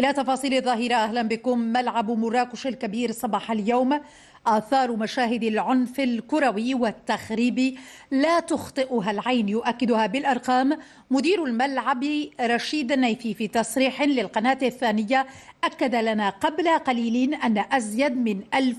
إلى تفاصيل الظاهرة أهلا بكم ملعب مراكش الكبير صباح اليوم آثار مشاهد العنف الكروي والتخريب لا تخطئها العين يؤكدها بالأرقام مدير الملعب رشيد النيفي في تصريح للقناة الثانية أكد لنا قبل قليل أن أزيد من 1000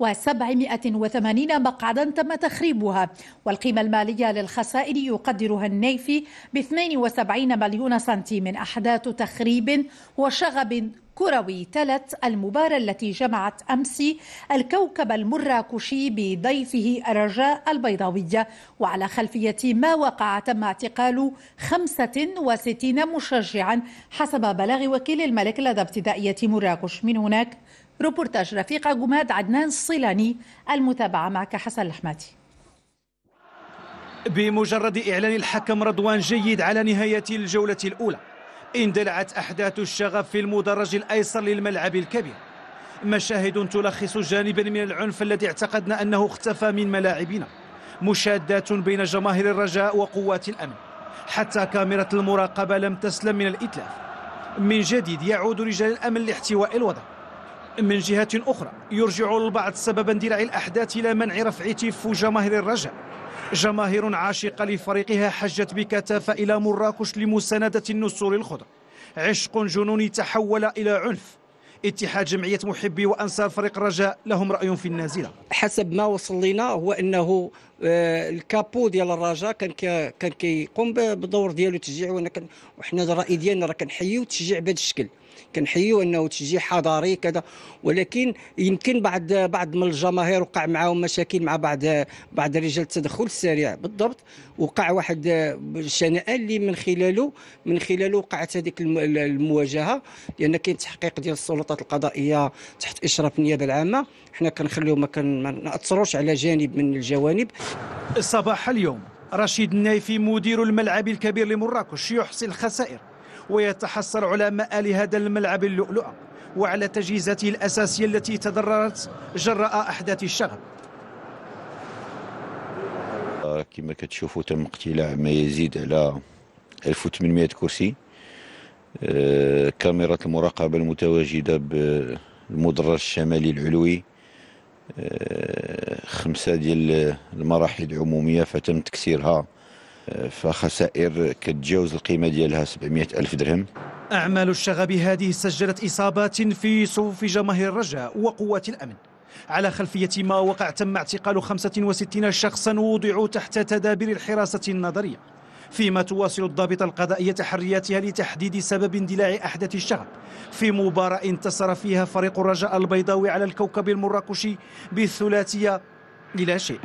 و780 مقعدا تم تخريبها والقيمة المالية للخسائر يقدرها النيفي ب 72 مليون سنتي من أحداث تخريب وشغب كروي تلت المباراة التي جمعت أمس الكوكب المراكشي بضيفه الرجاء البيضاوية وعلى خلفية ما وقع تم اعتقال 65 مشجعا حسب بلاغ وكيل الملك لدى ابتدائية مراكش من هناك روبورتاج رفيق جماد عدنان الصيلاني المتابعة معك حسن الحماتي بمجرد إعلان الحكم رضوان جيد على نهاية الجولة الأولى اندلعت أحداث الشغف في المدرج الأيسر للملعب الكبير مشاهد تلخص جانبا من العنف الذي اعتقدنا أنه اختفى من ملاعبنا مشادات بين جماهير الرجاء وقوات الأمن حتى كاميرا المراقبة لم تسلم من الإتلاف من جديد يعود رجال الأمن لاحتواء الوضع من جهة أخرى يرجع البعض سبب اندلاع الأحداث إلى منع رفع تيف جماهير الرجاء جماهير عاشقة لفريقها حجت بكتافة إلى مراكش لمساندة النسور الخضر عشق جنوني تحول إلى عنف اتحاد جمعية محبي وأنصار فريق رجاء لهم رأي في النازلة حسب ما وصل لنا هو أنه آه، الكابو ديال الرجاء كان كان كيقوم بدور ديالو تشجيع وانا كان وحنا الراي ديالنا راه كنحيو التشجيع بهذا الشكل كنحيو انه تشجيع حضاري كذا ولكن يمكن بعض بعض من الجماهير وقع معاهم مشاكل مع بعض بعض رجال التدخل السريع بالضبط وقع واحد الشنآن اللي من خلاله من خلاله وقعت هذيك المواجهه لان كاين تحقيق ديال السلطات القضائيه تحت اشراف النيابه العامه حنا كنخليو ما, كن ناثروش على جانب من الجوانب صباح اليوم رشيد النايفي مدير الملعب الكبير لمراكش يحصي الخسائر ويتحسر على مآل هذا الملعب اللؤلؤة وعلى تجهيزاته الأساسية التي تضررت جراء أحداث الشغب آه، كما كتشوفوا تم اقتلاع ما يزيد على 1800 كرسي آه، كاميرات المراقبة المتواجدة بالمدرج الشمالي العلوي خمسة ديال المراحل العمومية فتم تكسيرها فخسائر كتجاوز القيمة ديالها 700 ألف درهم أعمال الشغب هذه سجلت إصابات في صفوف جماهير الرجاء وقوات الأمن على خلفية ما وقع تم اعتقال 65 شخصا وضعوا تحت تدابير الحراسة النظرية فيما تواصل الضابطة القضائية تحرياتها لتحديد سبب اندلاع أحداث الشغب في مباراة انتصر فيها فريق الرجاء البيضاوي على الكوكب المراكشي بالثلاثية إلى شيء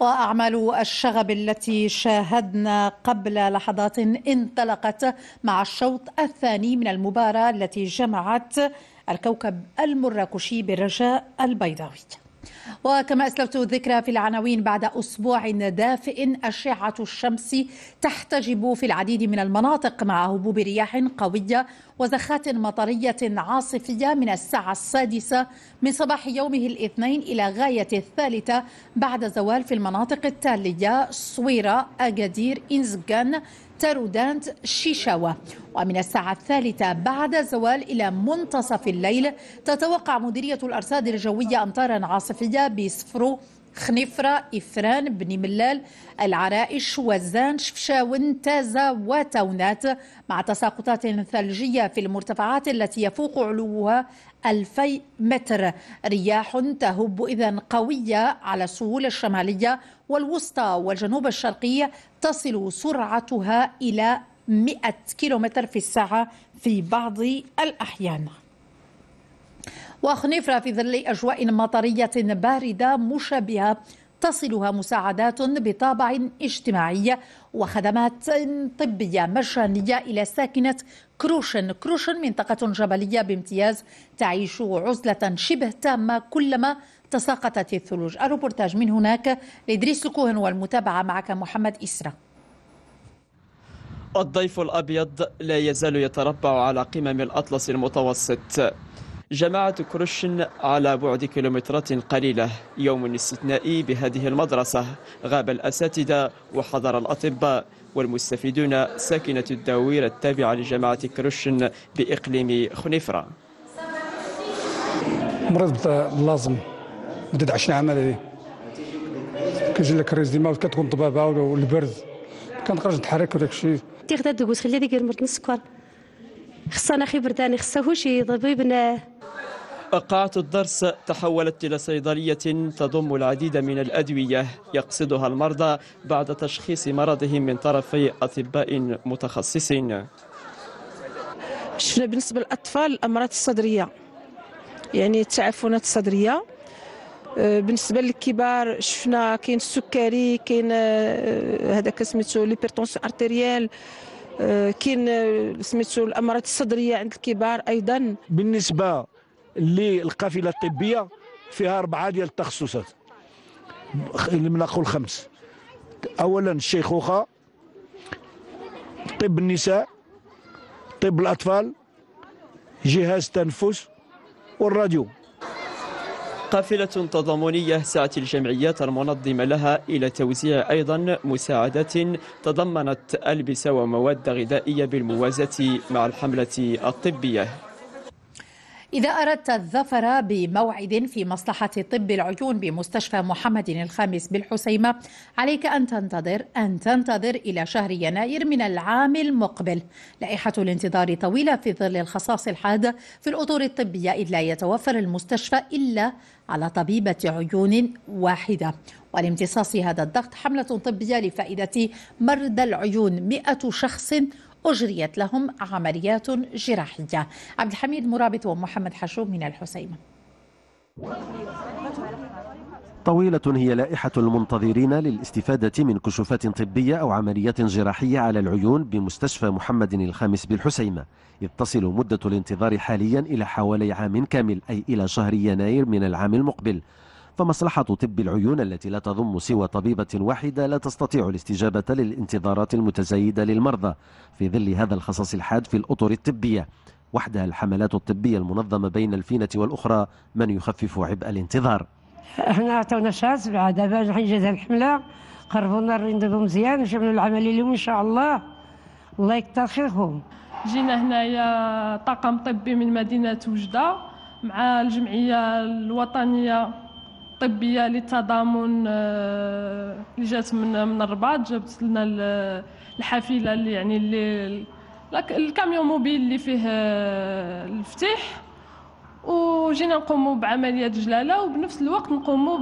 وأعمال الشغب التي شاهدنا قبل لحظات انطلقت مع الشوط الثاني من المباراة التي جمعت الكوكب المراكشي بالرجاء البيضاوي وكما أسلفت الذكرى في العناوين بعد أسبوع دافئ أشعة الشمس تحتجب في العديد من المناطق مع هبوب رياح قوية وزخات مطرية عاصفية من الساعة السادسة من صباح يومه الاثنين إلى غاية الثالثة بعد زوال في المناطق التالية صويرة أجادير إنزغان تارودانت شيشاوا ومن الساعة الثالثة بعد الزوال إلى منتصف الليل تتوقع مديرية الأرصاد الجوية أمطارا عاصفية بصفرو خنفرة إفران بن ملال العرائش وزان شفشاون تازا وتونات مع تساقطات ثلجية في المرتفعات التي يفوق علوها 2000 متر رياح تهب إذا قوية على السهول الشمالية والوسطى والجنوب الشرقي تصل سرعتها إلى 100 كيلومتر في الساعة في بعض الأحيان وخنيفرة في ظل أجواء مطرية باردة مشابهة تصلها مساعدات بطابع اجتماعي وخدمات طبية مجانية إلى ساكنة كروشن كروشن منطقة جبلية بامتياز تعيش عزلة شبه تامة كلما تساقطت الثلوج الروبورتاج من هناك لإدريس كوهن والمتابعة معك محمد إسرة الضيف الأبيض لا يزال يتربع على قمم الأطلس المتوسط جماعة كروشن على بعد كيلومترات قليلة يوم استثنائي بهذه المدرسة غاب الأساتذة وحضر الأطباء والمستفيدون ساكنة الدوير التابعة لجماعة كروشن بإقليم خنيفرة مرض لازم بدات عشنا عام هذه كيجي لك الريز ديما كتكون ضبابه والبرد كنخرج نتحرك وداك الشيء تيغدا دوز خلي هذيك المرض السكر خصنا اخي برداني خصه شي طبيب قاعة الدرس تحولت إلى صيدلية تضم العديد من الأدوية يقصدها المرضى بعد تشخيص مرضهم من طرف أطباء متخصصين شفنا بالنسبة للأطفال الأمراض الصدرية يعني التعفنات الصدرية آه، بالنسبه للكبار شفنا كاين السكري كاين آه، آه، هذاك سميتو ليبرتونسيون ارتيريال كاين سميتو الامراض الصدريه عند الكبار ايضا بالنسبه للقافله الطبيه فيها اربعه ديال التخصصات اللي نقول خمس اولا الشيخوخه طب النساء طب الاطفال جهاز تنفس والراديو قافلة تضامنية سعت الجمعيات المنظمة لها إلى توزيع أيضا مساعدات تضمنت ألبسة ومواد غذائية بالموازاة مع الحملة الطبية إذا أردت الظفر بموعد في مصلحة طب العيون بمستشفى محمد الخامس بالحسيمة عليك أن تنتظر أن تنتظر إلى شهر يناير من العام المقبل لائحة الانتظار طويلة في ظل الخصاص الحاد في الأطور الطبية إذ لا يتوفر المستشفى إلا على طبيبة عيون واحدة ولامتصاص هذا الضغط حملة طبية لفائدة مرضى العيون 100 شخص أجريت لهم عمليات جراحية عبد الحميد مرابط ومحمد حشوم من الحسيمة طويلة هي لائحة المنتظرين للاستفادة من كشوفات طبية أو عمليات جراحية على العيون بمستشفى محمد الخامس بالحسيمة إذ تصل مدة الانتظار حاليا إلى حوالي عام كامل أي إلى شهر يناير من العام المقبل فمصلحة طب العيون التي لا تضم سوى طبيبة واحدة لا تستطيع الاستجابة للانتظارات المتزايدة للمرضى في ظل هذا الخصص الحاد في الأطر الطبية وحدها الحملات الطبية المنظمة بين الفينة والأخرى من يخفف عبء الانتظار احنا عطونا شهر سبعة دابا نجد الحملة قربونا لنا مزيان وجبنا العملية اليوم إن شاء الله الله يكثر خيرهم جينا هنايا طاقم طبي من مدينة وجدة مع الجمعية الوطنية الطبيه للتضامن آه، اللي جات من من الرباط جابت لنا الحافله اللي يعني اللي الكاميون موبيل اللي فيه آه، الفتيح وجينا نقوموا بعمليه جلاله وبنفس الوقت نقوموا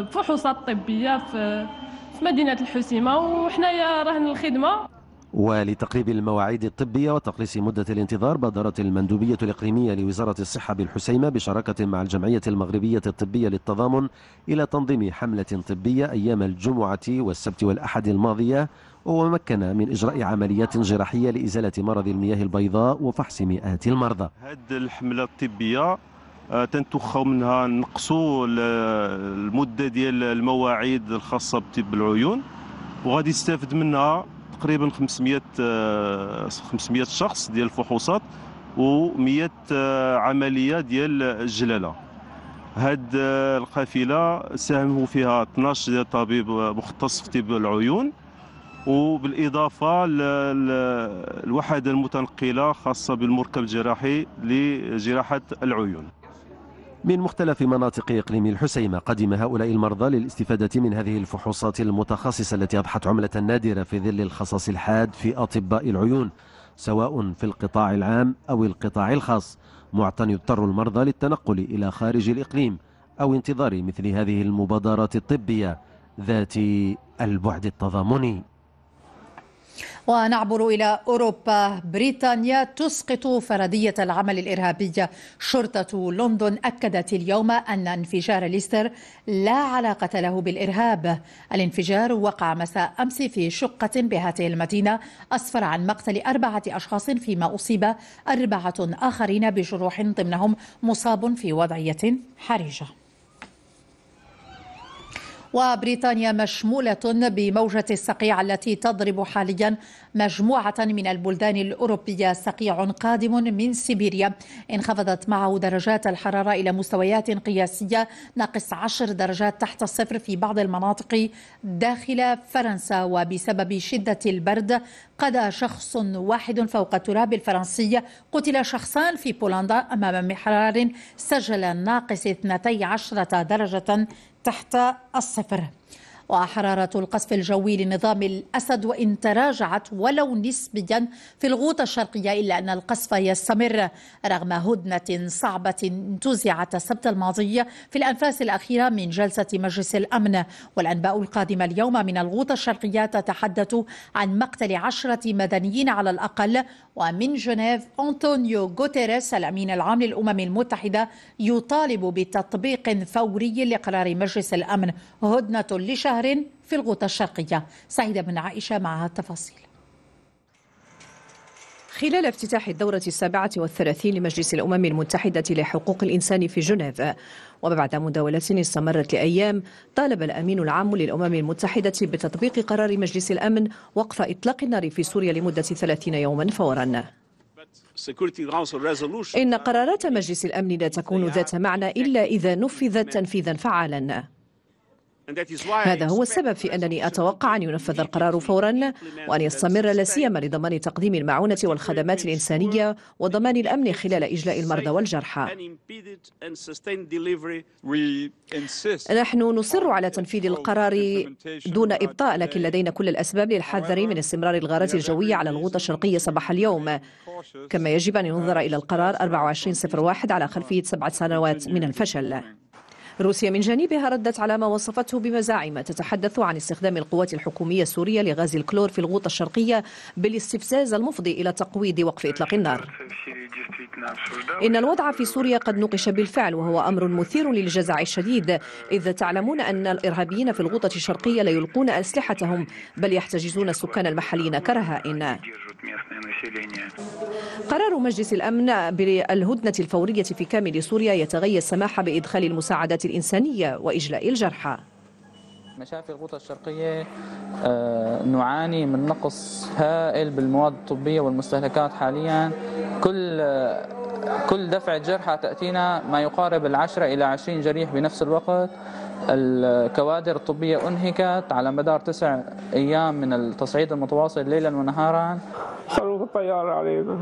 بفحوصات طبيه في مدينه الحسيمه وحنايا راهن الخدمه ولتقريب المواعيد الطبية وتقليص مدة الانتظار بادرت المندوبية الإقليمية لوزارة الصحة بالحسيمة بشراكة مع الجمعية المغربية الطبية للتضامن إلى تنظيم حملة طبية أيام الجمعة والسبت والأحد الماضية ومكن من إجراء عمليات جراحية لإزالة مرض المياه البيضاء وفحص مئات المرضى هذه الحملة الطبية آه، تنتوخاو منها نقصوا المدة ديال المواعيد الخاصة بطب العيون وغادي يستافد منها تقريبا 500 500 آه، شخص ديال الفحوصات و100 آه، عمليه ديال الجلاله هاد آه، القافله ساهموا فيها 12 ديال طبيب مختص في طب العيون وبالاضافه للوحده المتنقله خاصه بالمركب الجراحي لجراحه العيون من مختلف مناطق إقليم الحسيمة قدم هؤلاء المرضى للاستفادة من هذه الفحوصات المتخصصة التي أضحت عملة نادرة في ظل الخصص الحاد في أطباء العيون سواء في القطاع العام أو القطاع الخاص معتن يضطر المرضى للتنقل إلى خارج الإقليم أو انتظار مثل هذه المبادرات الطبية ذات البعد التضامني ونعبر إلى أوروبا بريطانيا تسقط فرضية العمل الإرهابي شرطة لندن أكدت اليوم أن انفجار ليستر لا علاقة له بالإرهاب الانفجار وقع مساء أمس في شقة بهذه المدينة أسفر عن مقتل أربعة أشخاص فيما أصيب أربعة آخرين بجروح ضمنهم مصاب في وضعية حرجة وبريطانيا مشمولة بموجة الصقيع التي تضرب حاليا مجموعة من البلدان الأوروبية صقيع قادم من سيبيريا انخفضت معه درجات الحرارة إلى مستويات قياسية ناقص عشر درجات تحت الصفر في بعض المناطق داخل فرنسا وبسبب شدة البرد قضى شخص واحد فوق التراب الفرنسي قتل شخصان في بولندا أمام محرار سجل ناقص 12 درجة تحت الصفر وحرارة القصف الجوي لنظام الأسد وإن تراجعت ولو نسبيا في الغوطة الشرقية إلا أن القصف يستمر رغم هدنة صعبة انتزعت السبت الماضي في الأنفاس الأخيرة من جلسة مجلس الأمن والأنباء القادمة اليوم من الغوطة الشرقية تتحدث عن مقتل عشرة مدنيين على الأقل ومن جنيف أنطونيو غوتيريس الأمين العام للأمم المتحدة يطالب بتطبيق فوري لقرار مجلس الأمن هدنة لشهر شهر في الغوطة الشرقية سعيدة بن عائشة معها التفاصيل خلال افتتاح الدورة السابعة والثلاثين لمجلس الأمم المتحدة لحقوق الإنسان في جنيف وبعد مداولة استمرت لأيام طالب الأمين العام للأمم المتحدة بتطبيق قرار مجلس الأمن وقف إطلاق النار في سوريا لمدة ثلاثين يوما فورا إن قرارات مجلس الأمن لا تكون ذات معنى إلا إذا نفذت تنفيذا فعالا هذا هو السبب في أنني أتوقع أن ينفذ القرار فورا وأن يستمر لا سيما لضمان تقديم المعونة والخدمات الإنسانية وضمان الأمن خلال إجلاء المرضى والجرحى. نحن نصر على تنفيذ القرار دون إبطاء لكن لدينا كل الأسباب للحذر من استمرار الغارات الجوية على الغوطة الشرقية صباح اليوم كما يجب أن ينظر إلى القرار 2401 على خلفية سبعة سنوات من الفشل. روسيا من جانبها ردت على ما وصفته بمزاعم تتحدث عن استخدام القوات الحكومية السورية لغاز الكلور في الغوطة الشرقية بالاستفزاز المفضي إلى تقويض وقف إطلاق النار إن الوضع في سوريا قد نوقش بالفعل وهو أمر مثير للجزع الشديد إذ تعلمون أن الإرهابيين في الغوطة الشرقية لا يلقون أسلحتهم بل يحتجزون السكان المحليين كرهائن قرار مجلس الأمن بالهدنة الفورية في كامل سوريا يتغير السماح بإدخال المساعدات الإنسانية وإجلاء الجرحى مشافي الغوطة الشرقية آه، نعاني من نقص هائل بالمواد الطبية والمستهلكات حاليا كل كل دفعة جرحى تأتينا ما يقارب العشرة إلى عشرين جريح بنفس الوقت الكوادر الطبية أنهكت على مدار تسع أيام من التصعيد المتواصل ليلا ونهارا صاروخ الطيارة علينا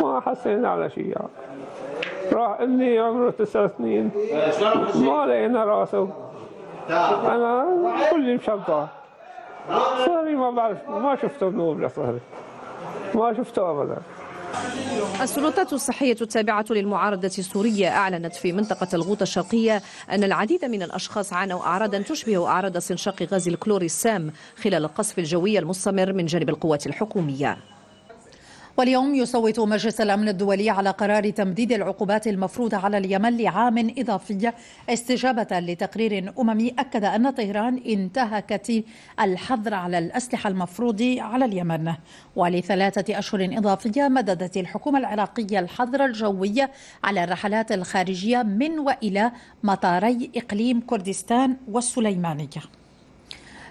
ما حسينا على شيء راح ابني عمره تسع سنين ما لقينا راسه انا كلي مشبع صهري ما بعرف ما شفته بنوب لصهري ما شفته ابدا السلطات الصحية التابعة للمعارضة السورية أعلنت في منطقة الغوطة الشرقية أن العديد من الأشخاص عانوا أعراضا تشبه أعراض استنشاق غاز الكلور السام خلال القصف الجوي المستمر من جانب القوات الحكومية واليوم يصوت مجلس الأمن الدولي على قرار تمديد العقوبات المفروضة على اليمن لعام إضافي استجابة لتقرير أممي أكد أن طهران انتهكت الحظر على الأسلحة المفروض على اليمن ولثلاثة أشهر إضافية مددت الحكومة العراقية الحظر الجوي على الرحلات الخارجية من وإلى مطاري إقليم كردستان والسليمانية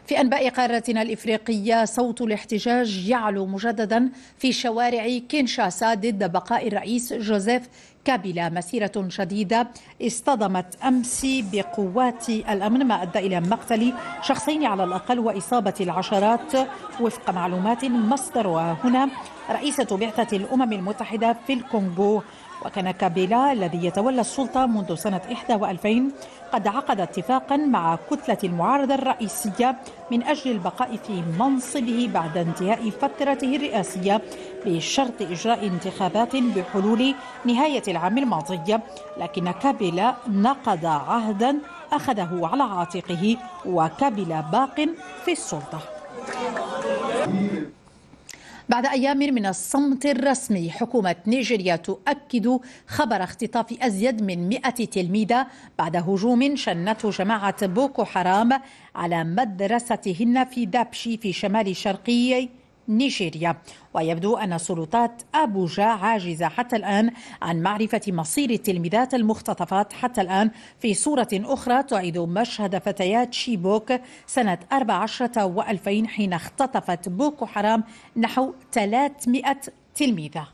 في أنباء قارتنا الإفريقية صوت الاحتجاج يعلو مجددا في شوارع كينشاسا ضد بقاء الرئيس جوزيف كابيلا مسيرة شديدة اصطدمت أمس بقوات الأمن ما أدى إلى مقتل شخصين على الأقل وإصابة العشرات وفق معلومات مصدرها هنا رئيسة بعثة الأمم المتحدة في الكونغو وكان كابيلا الذي يتولى السلطة منذ سنة 2000 قد عقد اتفاقا مع كتلة المعارضة الرئيسية من أجل البقاء في منصبه بعد انتهاء فترته الرئاسية بشرط إجراء انتخابات بحلول نهاية العام الماضي لكن كابيلا نقض عهدا أخذه على عاتقه وكابيلا باق في السلطة بعد أيام من الصمت الرسمي حكومة نيجيريا تؤكد خبر اختطاف أزيد من مئة تلميذة بعد هجوم شنته جماعة بوكو حرام على مدرستهن في دابشي في شمال شرقي نيجيريا ويبدو أن سلطات أبوجا عاجزة حتى الآن عن معرفة مصير التلميذات المختطفات حتى الآن في صورة أخرى تعيد مشهد فتيات شيبوك سنة 14 و2000 حين اختطفت بوكو حرام نحو 300 تلميذة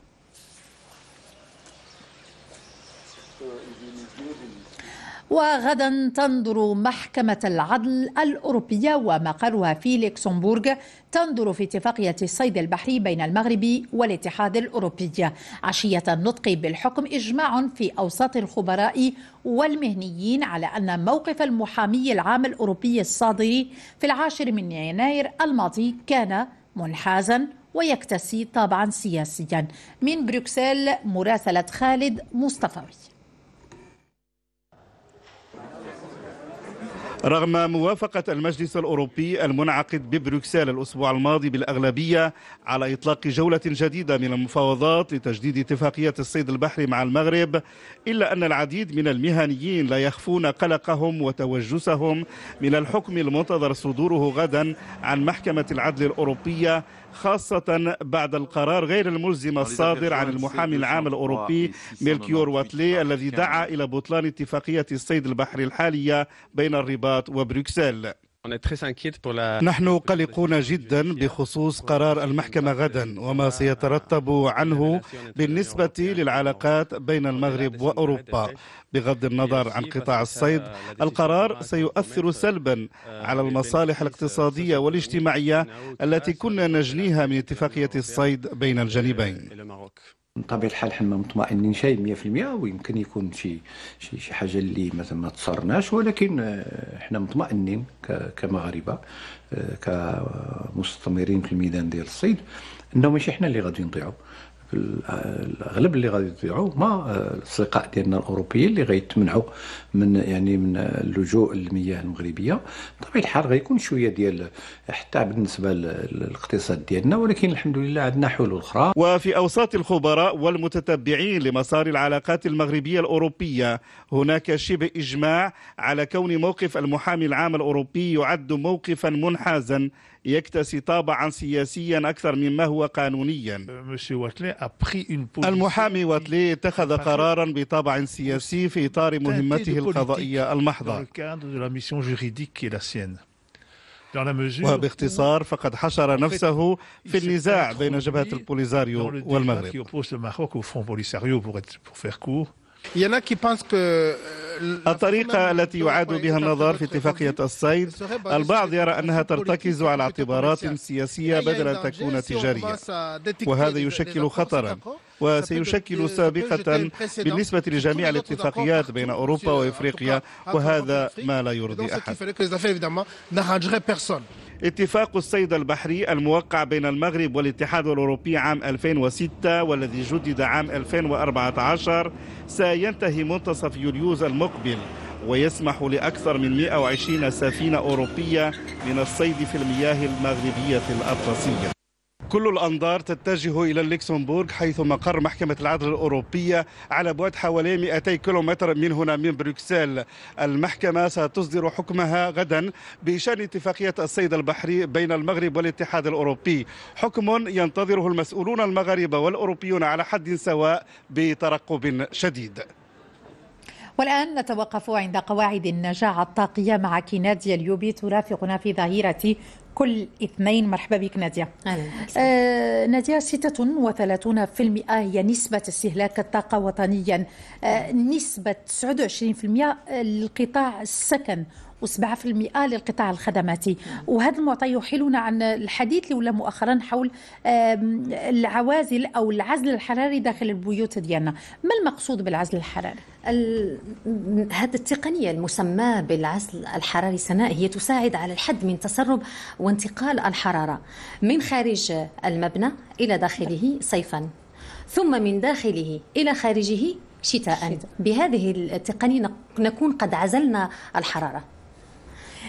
وغدا تنظر محكمة العدل الأوروبية ومقرها في لوكسمبورغ تنظر في اتفاقية الصيد البحري بين المغرب والاتحاد الأوروبي عشية النطق بالحكم إجماع في أوساط الخبراء والمهنيين على أن موقف المحامي العام الأوروبي الصادر في العاشر من يناير الماضي كان منحازا ويكتسي طابعا سياسيا من بروكسل مراسلة خالد مصطفوي رغم موافقة المجلس الأوروبي المنعقد ببروكسل الأسبوع الماضي بالأغلبية على إطلاق جولة جديدة من المفاوضات لتجديد اتفاقية الصيد البحري مع المغرب إلا أن العديد من المهنيين لا يخفون قلقهم وتوجسهم من الحكم المنتظر صدوره غدا عن محكمة العدل الأوروبية خاصة بعد القرار غير الملزم الصادر عن المحامي العام الأوروبي ميلكيور واتلي الذي دعا إلى بطلان اتفاقية الصيد البحري الحالية بين الرباط وبروكسل نحن قلقون جدا بخصوص قرار المحكمة غدا وما سيترتب عنه بالنسبة للعلاقات بين المغرب وأوروبا بغض النظر عن قطاع الصيد القرار سيؤثر سلبا على المصالح الاقتصادية والاجتماعية التي كنا نجنيها من اتفاقية الصيد بين الجانبين بطبيعه الحال حنا ما مطمئنينش 100% ويمكن يكون شي شي, شي حاجه اللي مثلا ما تصرناش ولكن آه، حنا مطمئنين كمغاربه آه، كمستثمرين في الميدان ديال الصيد انه ماشي حنا اللي غادي نضيعوا الاغلب اللي غادي يضيعوا هما آه، الاصدقاء ديالنا الاوروبيين اللي غيتمنعوا من يعني من اللجوء للمياه المغربيه بطبيعه الحال غيكون شويه ديال حتى بالنسبه للاقتصاد ديالنا ولكن الحمد لله عندنا حلول اخرى وفي اوساط الخبراء والمتتبعين لمسار العلاقات المغربيه الاوروبيه هناك شبه اجماع على كون موقف المحامي العام الاوروبي يعد موقفا منحازا يكتسي طابعا سياسيا أكثر مما هو قانونيا euh, المحامي واتلي اتخذ قرارا بطابع سياسي في إطار مهمته القضائية المحضة وباختصار فقد حشر نفسه في النزاع بين جبهة البوليزاريو والمغرب Il y en a qui pensent que euh, الطريقة التي يعاد بها النظر في اتفاقية الصيد البعض يرى أنها ترتكز على اعتبارات سياسية بدل أن تكون تجارية وهذا يشكل خطرا وسيشكل سابقة بالنسبة لجميع الاتفاقيات بين أوروبا وإفريقيا وهذا ما لا يرضي أحد اتفاق الصيد البحري الموقع بين المغرب والاتحاد الأوروبي عام 2006 والذي جدد عام 2014 سينتهي منتصف يوليوز المقبل المقبل ويسمح لأكثر من 120 سفينة أوروبية من الصيد في المياه المغربية الأطلسية كل الأنظار تتجه إلى اللكسمبورغ حيث مقر محكمة العدل الأوروبية على بعد حوالي 200 كيلومتر من هنا من بروكسل المحكمة ستصدر حكمها غدا بشأن اتفاقية الصيد البحري بين المغرب والاتحاد الأوروبي حكم ينتظره المسؤولون المغاربة والأوروبيون على حد سواء بترقب شديد والآن نتوقف عند قواعد النجاعة الطاقية مع كيناديا اليوبي ترافقنا في ظهيرة كل اثنين مرحبا بك نادية آه في المئة هي نسبة استهلاك الطاقة وطنيا آه نسبة 29% للقطاع السكن و7% للقطاع الخدماتي وهذا المعطى يحيلنا عن الحديث اللي ولا مؤخرا حول العوازل أو العزل الحراري داخل البيوت ديالنا ما المقصود بالعزل الحراري؟ هذه التقنية المسماة بالعزل الحراري سناء هي تساعد على الحد من تسرب وانتقال الحرارة من خارج المبنى إلى داخله صيفا ثم من داخله إلى خارجه شتاء بهذه التقنية نكون قد عزلنا الحرارة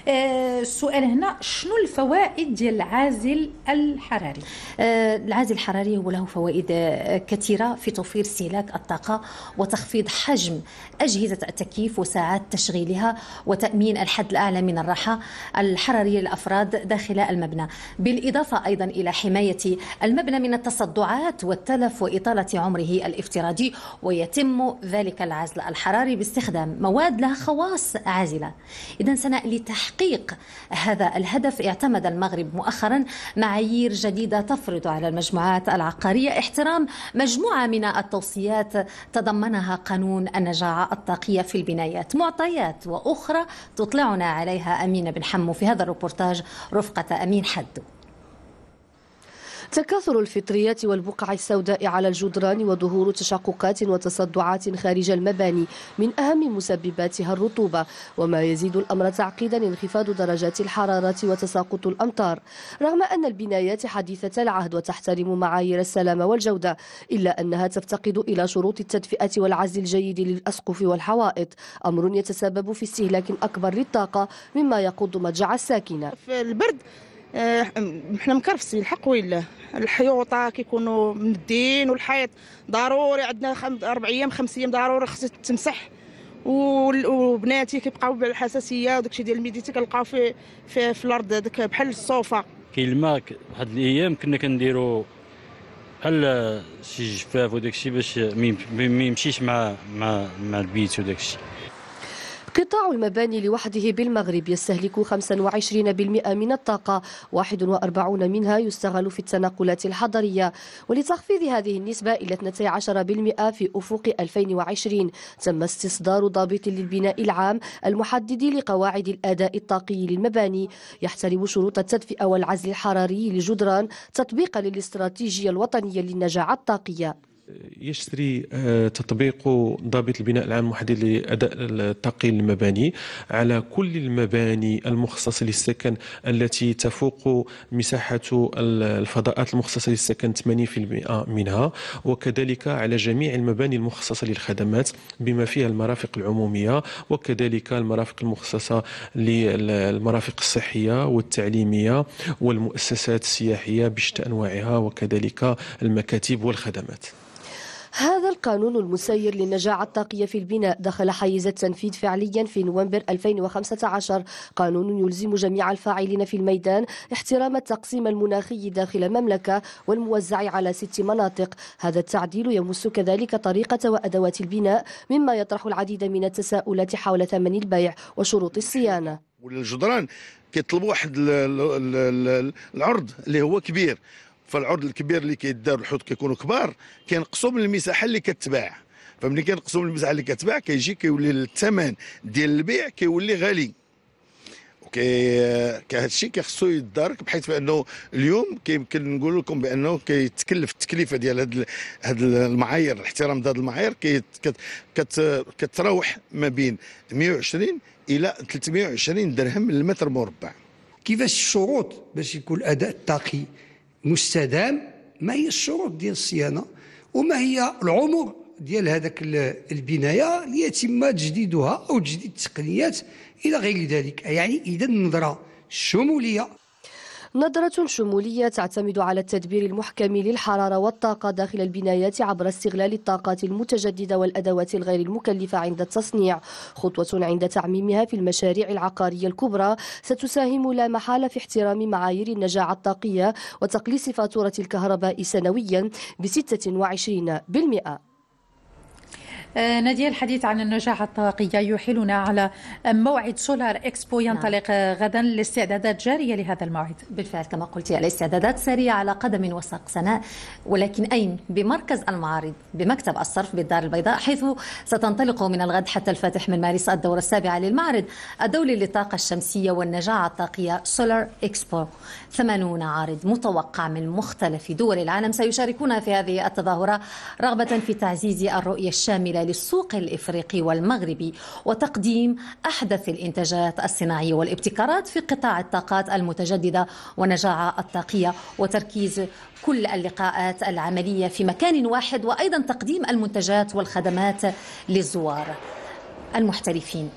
آه، السؤال هنا شنو الفوائد ديال العازل الحراري آه، العازل الحراري هو له فوائد آه، كثيره في توفير استهلاك الطاقه وتخفيض حجم اجهزه التكييف وساعات تشغيلها وتامين الحد الاعلى من الراحه الحراريه للافراد داخل المبنى بالاضافه ايضا الى حمايه المبنى من التصدعات والتلف واطاله عمره الافتراضي ويتم ذلك العزل الحراري باستخدام مواد لها خواص عازله اذا سناء لتحقيق تحقيق هذا الهدف اعتمد المغرب مؤخرا معايير جديدة تفرض على المجموعات العقارية احترام مجموعة من التوصيات تضمنها قانون النجاعة الطاقية في البنايات معطيات وأخرى تطلعنا عليها أمين بن حمو في هذا الروبورتاج رفقة أمين حدو تكاثر الفطريات والبقع السوداء على الجدران وظهور تشققات وتصدعات خارج المباني من أهم مسبباتها الرطوبة وما يزيد الأمر تعقيدا انخفاض درجات الحرارة وتساقط الأمطار رغم أن البنايات حديثة العهد وتحترم معايير السلامة والجودة إلا أنها تفتقد إلى شروط التدفئة والعزل الجيد للأسقف والحوائط أمر يتسبب في استهلاك أكبر للطاقة مما يقض مجع الساكنة في البرد آه، حنا مكرفسين الحق ولا الحيوطه كيكونوا مدين والحيط ضروري عندنا اربع ايام خمس ايام ضروري خصها تمسح وبناتي كيبقاو بالحساسيه وداكشي ديال الميديتي كنلقاو في في, في الارض هذاك بحال الصوفا كاين الماء واحد الايام كنا كنديروا بحال شي جفاف وداك الشيء باش ما يمشيش مع مع مع البيت وداك الشيء قطاع المباني لوحده بالمغرب يستهلك 25% من الطاقة 41 منها يستغل في التنقلات الحضرية ولتخفيض هذه النسبة إلى 12% في أفق 2020 تم استصدار ضابط للبناء العام المحدد لقواعد الأداء الطاقي للمباني يحترم شروط التدفئة والعزل الحراري للجدران تطبيقا للاستراتيجية الوطنية للنجاعة الطاقية يشتري آه، تطبيق ضابط البناء العام المحدد لاداء التقييم المباني على كل المباني المخصصه للسكن التي تفوق مساحه الفضاءات المخصصه للسكن 80% منها وكذلك على جميع المباني المخصصه للخدمات بما فيها المرافق العموميه وكذلك المرافق المخصصه للمرافق الصحيه والتعليميه والمؤسسات السياحيه بشتى انواعها وكذلك المكاتب والخدمات هذا القانون المسير للنجاعة الطاقية في البناء دخل حيز التنفيذ فعليا في نوفمبر 2015 قانون يلزم جميع الفاعلين في الميدان احترام التقسيم المناخي داخل المملكة والموزع على ست مناطق هذا التعديل يمس كذلك طريقة وأدوات البناء مما يطرح العديد من التساؤلات حول ثمن البيع وشروط الصيانة والجدران كيطلبوا واحد العرض اللي هو كبير فالعرض الكبير اللي كيدار الحوت كيكونوا كبار كينقصوا من المساحه اللي كتباع فملي كينقصوا من المساحه اللي كتباع كيجي كيولي الثمن ديال البيع كيولي غالي وكي كهذا الشيء كيخصو يدارك بحيث بانه اليوم كيمكن نقول لكم بانه كيتكلف التكلفه ديال هاد هاد المعايير الاحترام هاد المعايير كتراوح ما بين 120 الى 320 درهم للمتر مربع كيفاش الشروط باش يكون الاداء التقي مستدام ما هي الشروط ديال الصيانه وما هي العمر ديال هذاك البنايه ليتم تجديدها او تجديد التقنيات الى غير ذلك يعني اذا النظره الشموليه نظرة شمولية تعتمد على التدبير المحكم للحرارة والطاقة داخل البنايات عبر استغلال الطاقات المتجددة والأدوات الغير المكلفة عند التصنيع خطوة عند تعميمها في المشاريع العقارية الكبرى ستساهم لا محالة في احترام معايير النجاعة الطاقية وتقليص فاتورة الكهرباء سنويا ب 26% آه، نادية الحديث عن النجاعة الطاقية يحيلنا على موعد سولار اكسبو نعم. ينطلق نعم. غدا الاستعدادات جارية لهذا الموعد بالفعل كما قلت الاستعدادات سريعة على قدم وساق سناء ولكن أين بمركز المعارض بمكتب الصرف بالدار البيضاء حيث ستنطلق من الغد حتى الفاتح من مارس الدورة السابعة للمعرض الدولي للطاقة الشمسية والنجاعة الطاقية سولار اكسبو 80 عارض متوقع من مختلف دول العالم سيشاركون في هذه التظاهرة رغبة في تعزيز الرؤية الشاملة للسوق الإفريقي والمغربي وتقديم أحدث الإنتاجات الصناعية والابتكارات في قطاع الطاقات المتجددة ونجاعة الطاقية وتركيز كل اللقاءات العملية في مكان واحد وأيضا تقديم المنتجات والخدمات للزوار المحترفين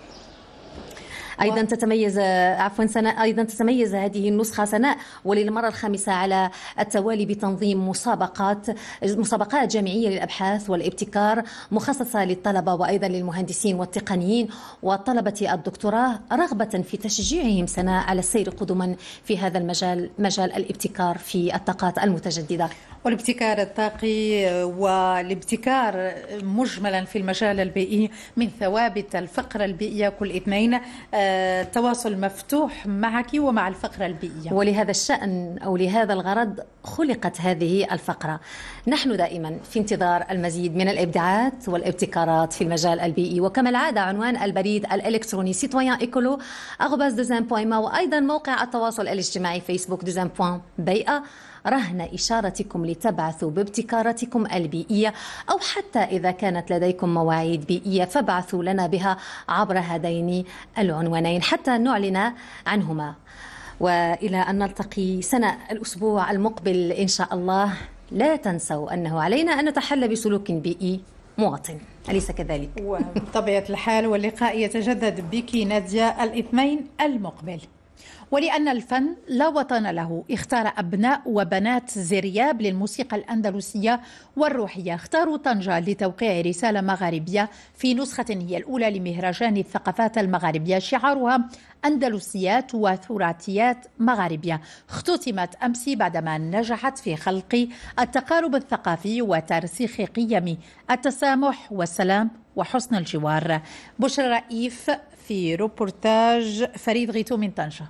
ايضا تتميز عفوا سناء ايضا تتميز هذه النسخه سناء وللمره الخامسه على التوالي بتنظيم مسابقات مسابقات جامعيه للابحاث والابتكار مخصصه للطلبه وايضا للمهندسين والتقنيين وطلبه الدكتوراه رغبه في تشجيعهم سناء على السير قدما في هذا المجال مجال الابتكار في الطاقات المتجدده والابتكار الطاقي والابتكار مجملا في المجال البيئي من ثوابت الفقرة البيئية كل اثنين آه، تواصل مفتوح معك ومع الفقرة البيئية ولهذا الشأن أو لهذا الغرض خلقت هذه الفقرة نحن دائما في انتظار المزيد من الإبداعات والابتكارات في المجال البيئي وكما العادة عنوان البريد الإلكتروني إيكولو أغباز دوزان arrobas وأيضا موقع التواصل الاجتماعي فيسبوك دوزان بوين بيئة رهن إشارتكم لتبعثوا بابتكاراتكم البيئية أو حتى إذا كانت لديكم مواعيد بيئية فابعثوا لنا بها عبر هذين العنوانين حتى نعلن عنهما والى ان نلتقي سنه الاسبوع المقبل ان شاء الله لا تنسوا انه علينا ان نتحلى بسلوك بيئي مواطن أليس كذلك؟ وبطبيعة الحال واللقاء يتجدد بك نادية الاثنين المقبل ولأن الفن لا وطن له اختار أبناء وبنات زرياب للموسيقى الأندلسية والروحية اختاروا طنجة لتوقيع رسالة مغاربية في نسخة هي الأولى لمهرجان الثقافات المغاربية شعارها أندلسيات وثراتيات مغاربية اختتمت أمس بعدما نجحت في خلق التقارب الثقافي وترسيخ قيم التسامح والسلام وحسن الجوار بشرى رئيف في روبورتاج فريد غيتو من طنجه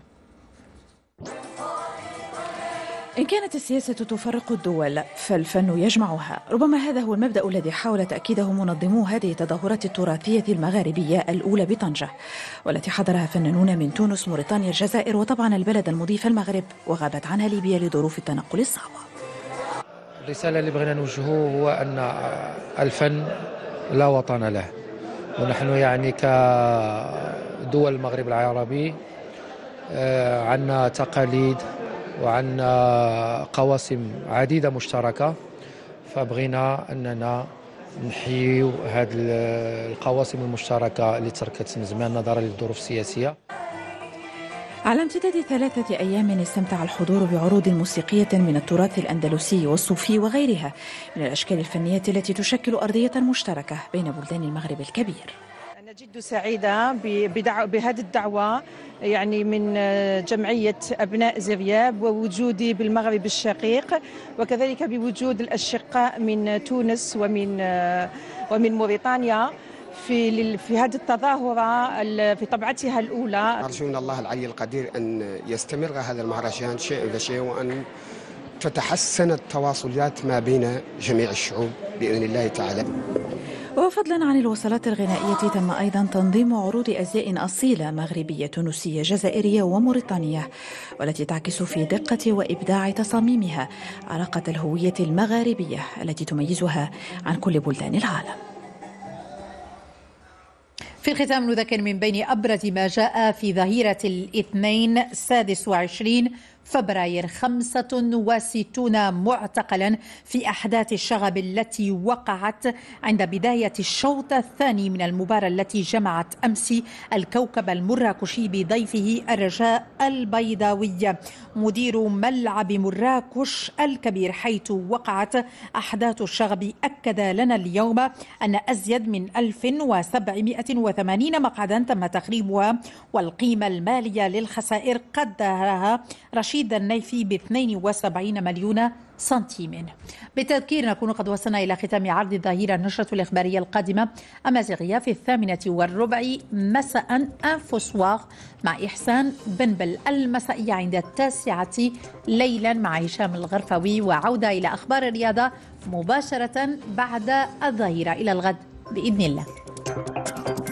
إن كانت السياسة تفرق الدول فالفن يجمعها ربما هذا هو المبدأ الذي حاول تأكيده منظمو هذه التظاهرات التراثية المغاربية الأولى بطنجة والتي حضرها فنانون من تونس موريتانيا الجزائر وطبعا البلد المضيف المغرب وغابت عنها ليبيا لظروف التنقل الصعبة الرسالة اللي بغينا نوجهوه هو أن الفن لا وطن له ونحن يعني كدول المغرب العربي آه، عندنا تقاليد وعندنا قواسم عديدة مشتركة فبغينا أننا نحيوا هذه القواسم المشتركة اللي تركت من زمان نظرا للظروف السياسية على امتداد ثلاثة أيام استمتع الحضور بعروض موسيقية من التراث الأندلسي والصوفي وغيرها من الأشكال الفنية التي تشكل أرضية مشتركة بين بلدان المغرب الكبير أنا جد سعيدة بهذه الدعوة يعني من آه، جمعية أبناء زرياب ووجودي بالمغرب الشقيق وكذلك بوجود الأشقاء من تونس ومن آه، ومن موريتانيا في في هذه التظاهرة في طبعتها الأولى أرجو من الله العلي القدير أن يستمر هذا المهرجان شيء فشيء وأن تتحسن التواصلات ما بين جميع الشعوب بإذن الله تعالى وفضلا عن الوصلات الغنائية تم أيضا تنظيم عروض أزياء أصيلة مغربية تونسية جزائرية وموريتانية والتي تعكس في دقة وإبداع تصاميمها علاقة الهوية المغاربية التي تميزها عن كل بلدان العالم في الختام نذكر من بين أبرز ما جاء في ظهيرة الاثنين السادس وعشرين فبراير 65 معتقلا في أحداث الشغب التي وقعت عند بداية الشوط الثاني من المباراة التي جمعت أمس الكوكب المراكشي بضيفه الرجاء البيضاوية مدير ملعب مراكش الكبير حيث وقعت أحداث الشغب أكد لنا اليوم أن أزيد من 1780 مقعدا تم تخريبها والقيمة المالية للخسائر قدرها رشيد رشيد النيفي ب 72 مليون سنتيم بالتذكير نكون قد وصلنا إلى ختام عرض الظهيرة النشرة الإخبارية القادمة أمازيغية في الثامنة والربع مساء أنفسواغ مع إحسان بنبل المسائية عند التاسعة ليلا مع هشام الغرفوي وعودة إلى أخبار الرياضة مباشرة بعد الظهيرة إلى الغد بإذن الله